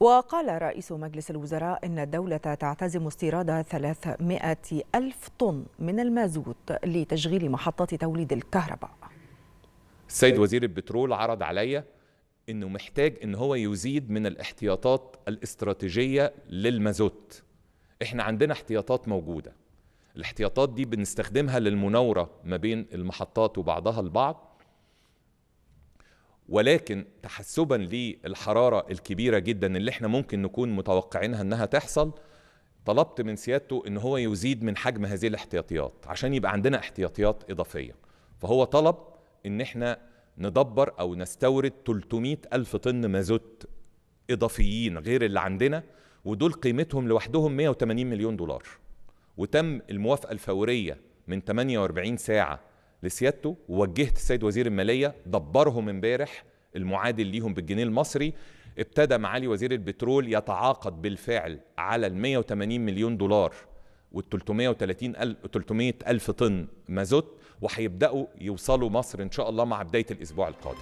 وقال رئيس مجلس الوزراء إن الدولة تعتزم استيراد 300 ألف طن من المازوت لتشغيل محطة توليد الكهرباء السيد وزير البترول عرض علي انه محتاج ان هو يزيد من الاحتياطات الاستراتيجيه للمازوت احنا عندنا احتياطات موجوده الاحتياطات دي بنستخدمها للمناوره ما بين المحطات وبعضها البعض ولكن تحسبا للحرارة الكبيرة جدا اللي احنا ممكن نكون متوقعينها انها تحصل طلبت من سيادته ان هو يزيد من حجم هذه الاحتياطيات عشان يبقى عندنا احتياطيات اضافية فهو طلب ان احنا ندبر او نستورد 300 الف طن مازوت اضافيين غير اللي عندنا ودول قيمتهم لوحدهم 180 مليون دولار وتم الموافقة الفورية من 48 ساعة لسيادته ووجهت السيد وزير الماليه دبرهم امبارح المعادل ليهم بالجنيه المصري ابتدى معالي وزير البترول يتعاقد بالفعل على ال 180 مليون دولار وال 330 ألف 300 ألف طن مازوت وهيبدأوا يوصلوا مصر إن شاء الله مع بداية الأسبوع القادم